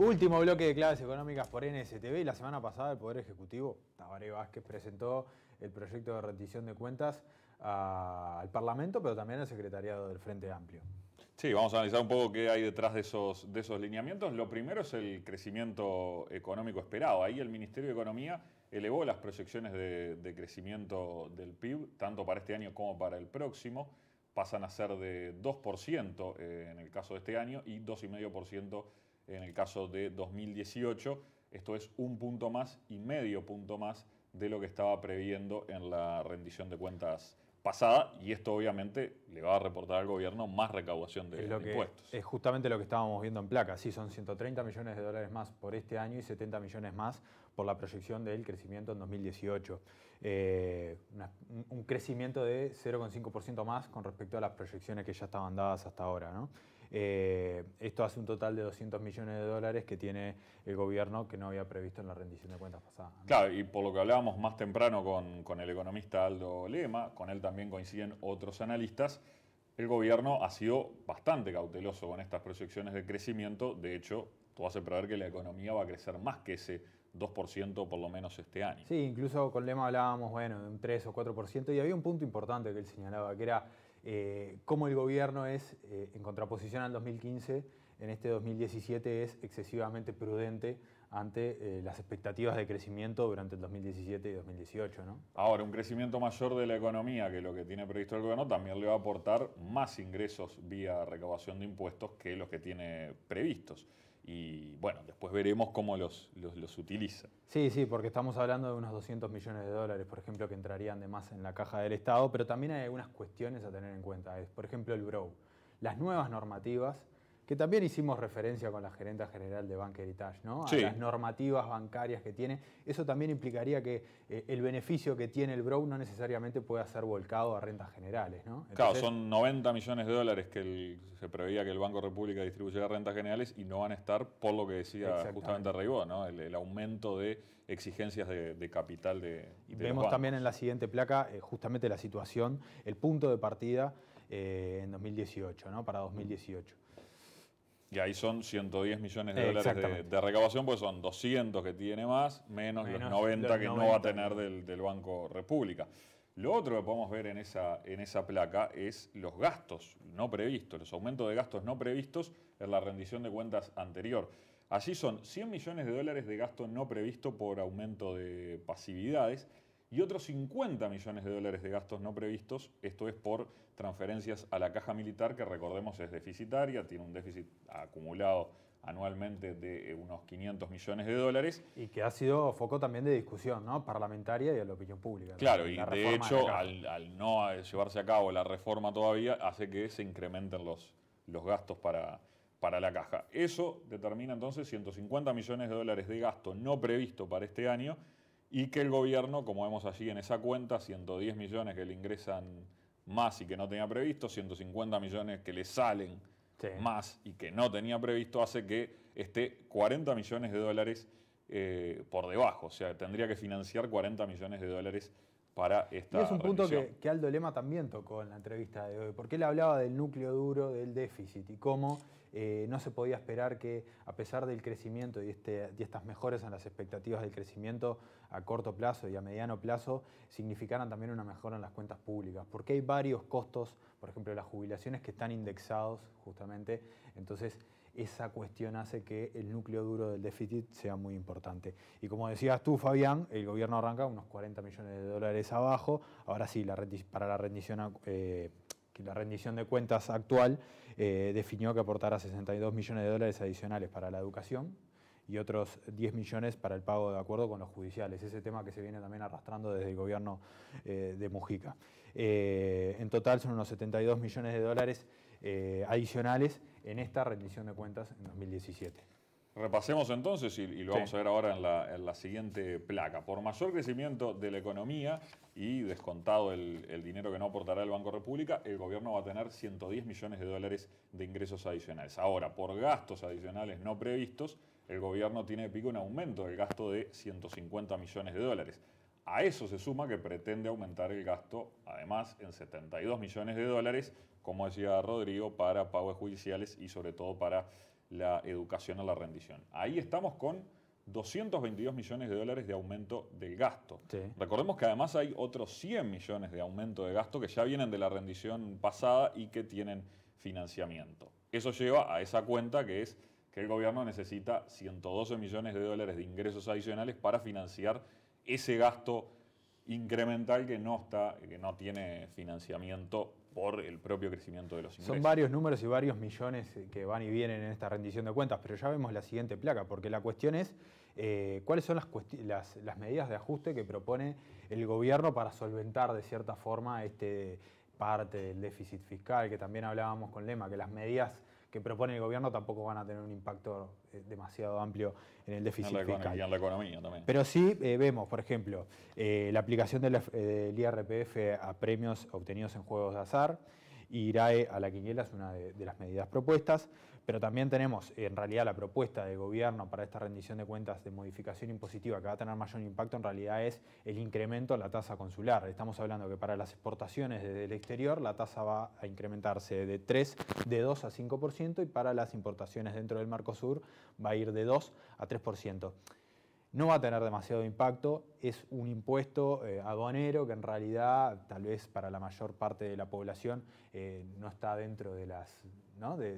Último bloque de claves económicas por NSTV. La semana pasada el Poder Ejecutivo, Tabaré Vázquez, presentó el proyecto de rendición de cuentas ah, al Parlamento, pero también al Secretariado del Frente Amplio. Sí, vamos a analizar un poco qué hay detrás de esos, de esos lineamientos. Lo primero es el crecimiento económico esperado. Ahí el Ministerio de Economía elevó las proyecciones de, de crecimiento del PIB, tanto para este año como para el próximo. Pasan a ser de 2% eh, en el caso de este año y 2,5% en el caso de 2018. Esto es un punto más y medio punto más de lo que estaba previendo en la rendición de cuentas pasada y esto obviamente le va a reportar al gobierno más recaudación de, impuestos. Es justamente lo que estábamos viendo en placa, sí, son 130 millones de dólares más por este año y 70 millones más por la proyección del crecimiento en 2018. Eh, un crecimiento de 0,5% más con respecto a las proyecciones que ya estaban dadas hasta ahora. ¿no? Eh, esto hace un total de 200 millones de dólares que tiene el gobierno que no había previsto en la rendición de cuentas pasada. Claro, y por lo que hablábamos más temprano con, el economista Aldo Lema, con él también coinciden otros analistas, el gobierno ha sido bastante cauteloso con estas proyecciones de crecimiento. De hecho, todo hace prever que la economía va a crecer más que ese 2% por lo menos este año. Sí, incluso con Lema hablábamos, bueno, de un 3 o 4%, y había un punto importante que él señalaba, que era eh, cómo el gobierno es, eh, en contraposición al 2015, en este 2017 es excesivamente prudente ante eh, las expectativas de crecimiento durante el 2017 y 2018. ¿no? Ahora, un crecimiento mayor de la economía que lo que tiene previsto el gobierno también le va a aportar más ingresos vía recaudación de impuestos que los que tiene previstos y bueno, después veremos cómo los, los, los, utiliza. Sí, sí, porque estamos hablando de unos 200 millones de dólares, por ejemplo, que entrarían de más en la caja del Estado, pero también hay algunas cuestiones a tener en cuenta. Por ejemplo, el BROW. Las nuevas normativas que también hicimos referencia con la gerenta general de Bank Heritage, ¿no? A las normativas bancarias que tiene. Eso también implicaría que eh, el beneficio que tiene el Brown no necesariamente pueda ser volcado a rentas generales, ¿no? claro, son 90 millones de dólares que se preveía que el Banco República distribuyera rentas generales y no van a estar por lo que decía justamente Arribó, ¿no? El, aumento de exigencias de, capital de, y Vemos también en la siguiente placa eh, justamente la situación, el punto de partida eh, en 2018, ¿no? Para 2018. Y ahí son 110 millones de dólares de, recaudación, recabación, pues son 200 que tiene más, menos, los 90 que no va a tener del, del, Banco República. Lo otro que podemos ver en esa, en esa placa es los gastos no previstos, los aumentos de gastos no previstos en la rendición de cuentas anterior. Allí son 100 millones de dólares de gasto no previsto por aumento de pasividades y otros 50 millones de dólares de gastos no previstos, esto es por transferencias a la caja militar, que recordemos es deficitaria, tiene un déficit acumulado anualmente de eh, unos 500 millones de dólares. Y que ha sido foco también de discusión ¿no? parlamentaria y de la opinión pública. Claro, y de hecho, al, al, no eh, llevarse a cabo la reforma todavía, hace que se incrementen los, los gastos para, para la caja. Eso determina entonces 150 millones de dólares de gasto no previsto para este año y que el gobierno, como vemos allí en esa cuenta, 110 millones que le ingresan más y que no tenía previsto, 150 millones que le salen más y que no tenía previsto, hace que esté 40 millones de dólares eh, por debajo, o sea, tendría que financiar 40 millones de dólares y es un punto que, Aldo Lema también tocó en la entrevista de hoy, porque él hablaba del núcleo duro, del déficit y cómo eh, no se podía esperar que, a pesar del crecimiento y, este, y estas mejores en las expectativas del crecimiento a corto plazo y a mediano plazo, significaran también una mejora en las cuentas públicas, porque hay varios costos, por ejemplo, las jubilaciones que están indexados justamente, entonces esa cuestión hace que el núcleo duro del déficit sea muy importante. Y como decías tú, Fabián, el gobierno arranca unos 40 millones de dólares abajo. Ahora sí, para la rendición, eh, la rendición de cuentas actual eh, definió que aportará 62 millones de dólares adicionales para la educación y otros 10 millones para el pago de acuerdo con los judiciales, ese tema que se viene también arrastrando desde el gobierno eh, de Mujica. en total son unos 72 millones de dólares eh, adicionales en esta rendición de cuentas en 2017. Repasemos entonces, y, lo vamos a ver ahora en la, siguiente placa. Por mayor crecimiento de la economía y descontado el, el, dinero que no aportará el Banco República, el gobierno va a tener 110 millones de dólares de ingresos adicionales. Ahora, por gastos adicionales no previstos, el gobierno tiene de pico un aumento del gasto de 150 millones de dólares. A eso se suma que pretende aumentar el gasto, además, en 72 millones de dólares, como decía Rodrigo, para pagos judiciales y sobre todo para la educación a la rendición. Ahí estamos con 222 millones de dólares de aumento del gasto. Recordemos que además hay otros 100 millones de aumento de gasto que ya vienen de la rendición pasada y que tienen financiamiento. Eso lleva a esa cuenta que es que el gobierno necesita 112 millones de dólares de ingresos adicionales para financiar ese gasto incremental que no, está, que no tiene financiamiento por el propio crecimiento de los ingresos. Son varios números y varios millones eh, que van y vienen en esta rendición de cuentas, pero ya vemos la siguiente placa, porque la cuestión es eh, cuáles son las, las, las, medidas de ajuste que propone el gobierno para solventar de cierta forma este parte del déficit fiscal, que también hablábamos con Lema, que las medidas que propone el gobierno tampoco van a tener un impacto eh, demasiado amplio en el déficit fiscal. Y en la economía también. Pero sí eh, vemos, por ejemplo, eh, la aplicación del, IRPF a premios obtenidos en juegos de azar. IRAE a la quiniela es una de las medidas propuestas, pero también tenemos en realidad la propuesta de gobierno para esta rendición de cuentas de modificación impositiva que va a tener mayor impacto en realidad es el incremento en la tasa consular. Estamos hablando que para las exportaciones desde el exterior la tasa va a incrementarse de 3, de 2 a 5% y para las importaciones dentro del Mercosur va a ir de 2 a 3% no va a tener demasiado impacto, es un impuesto eh, aduanero que en realidad tal vez para la mayor parte de la población eh, no está dentro de las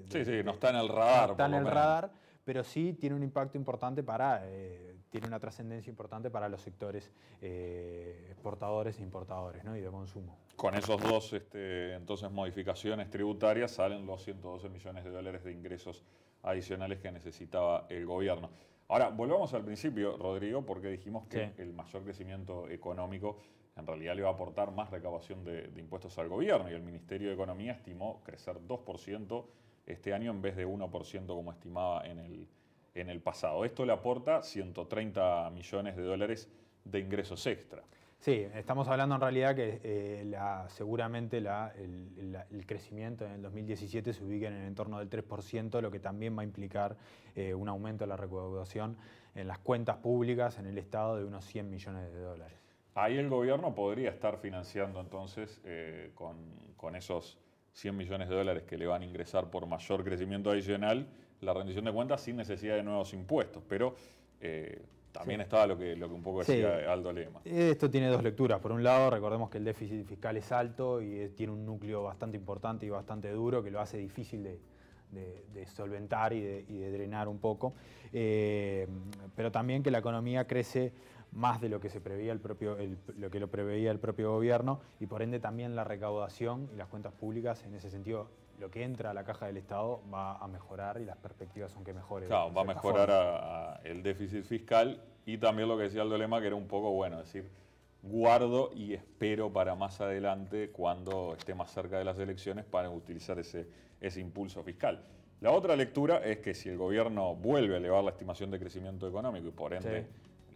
sí, sí, no está en el radar. No está en el radar, pero sí tiene un impacto importante para, eh, tiene una trascendencia importante para los sectores eh, exportadores e importadores y de consumo. Con esos dos este, entonces modificaciones tributarias salen los 112 millones de dólares de ingresos adicionales que necesitaba el gobierno. Ahora, volvamos al principio, Rodrigo, porque dijimos que el mayor crecimiento económico en realidad le va a aportar más recaudación de, impuestos al gobierno y el Ministerio de Economía estimó crecer 2% este año en vez de 1% como estimaba en el, en el pasado. Esto le aporta 130 millones de dólares de ingresos extra. Sí, estamos hablando en realidad que eh, seguramente el, crecimiento en el 2017 se ubica en el entorno del 3%, lo que también va a implicar eh, un aumento de la recaudación en las cuentas públicas en el Estado de unos 100 millones de dólares. Ahí el gobierno podría estar financiando entonces eh, con, esos 100 millones de dólares que le van a ingresar por mayor crecimiento adicional la rendición de cuentas sin necesidad de nuevos impuestos, pero... También estaba lo que, lo que un poco decía Aldo Lema. Esto tiene dos lecturas. Por un lado, recordemos que el déficit fiscal es alto y tiene un núcleo bastante importante y bastante duro que lo hace difícil de, solventar y de, drenar un poco. Eh, pero también que la economía crece más de lo que se preveía el propio, lo que lo preveía el propio gobierno y por ende también la recaudación y las cuentas públicas en ese sentido lo que entra a la caja del Estado va a mejorar y las perspectivas son que mejore. Claro, va a mejorar el déficit fiscal y también lo que decía Aldo Lema, que era un poco bueno, es decir, guardo y espero para más adelante, cuando esté más cerca de las elecciones, para utilizar ese, ese impulso fiscal. La otra lectura es que si el gobierno vuelve a elevar la estimación de crecimiento económico y por ende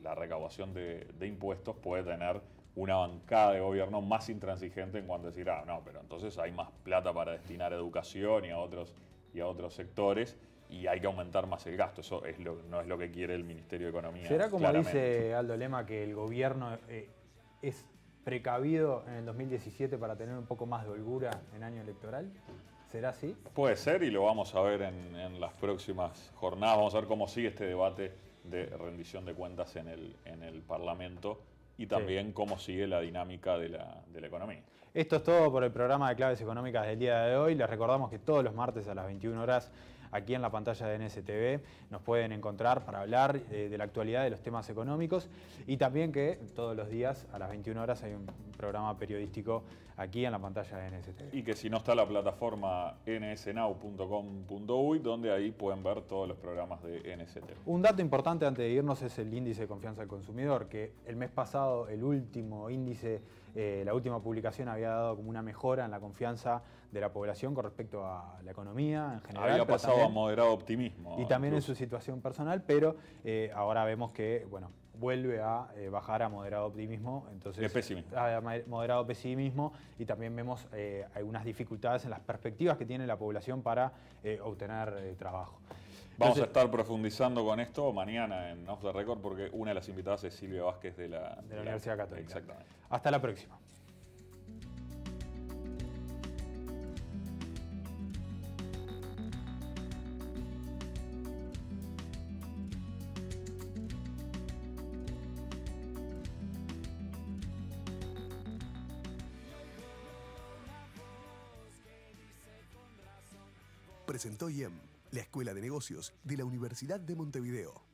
la recaudación de impuestos puede tener una bancada de gobierno más intransigente en cuanto a decir, ah, no, pero entonces hay más plata para destinar a educación y a otros, y a otros sectores y hay que aumentar más el gasto. Eso es no es lo que quiere el Ministerio de Economía. ¿Será como dice Aldo Lema que el gobierno eh, es precavido en el 2017 para tener un poco más de holgura en año electoral? ¿Será así? Puede ser y lo vamos a ver en, en las próximas jornadas. Vamos a ver cómo sigue este debate de rendición de cuentas en el, en el Parlamento y también cómo sigue la dinámica de la, de la, economía. Esto es todo por el programa de claves económicas del día de hoy. Les recordamos que todos los martes a las 21 horas aquí en la pantalla de NSTV. Nos pueden encontrar para hablar eh, de la actualidad de los temas económicos y también que todos los días a las 21 horas hay un programa periodístico aquí en la pantalla de NSTV. Y que si no está la plataforma nsnow.com.uy, donde ahí pueden ver todos los programas de NSTV. Un dato importante antes de irnos es el índice de confianza del consumidor, que el mes pasado el último índice, eh, la última publicación había dado como una mejora en la confianza de la población con respecto a la economía en general. Había pasado a moderado optimismo. Y también en su situación personal, pero eh, ahora vemos que, bueno, vuelve a eh, bajar a moderado optimismo. Entonces, es A moderado pesimismo y también vemos eh, algunas dificultades en las perspectivas que tiene la población para obtener trabajo. Vamos a estar profundizando con esto mañana en Off the Record porque una de las invitadas es Silvia Vázquez de la, de de la Universidad Católica. Exactamente. Hasta la próxima. presentó IEM, la Escuela de Negocios de la Universidad de Montevideo.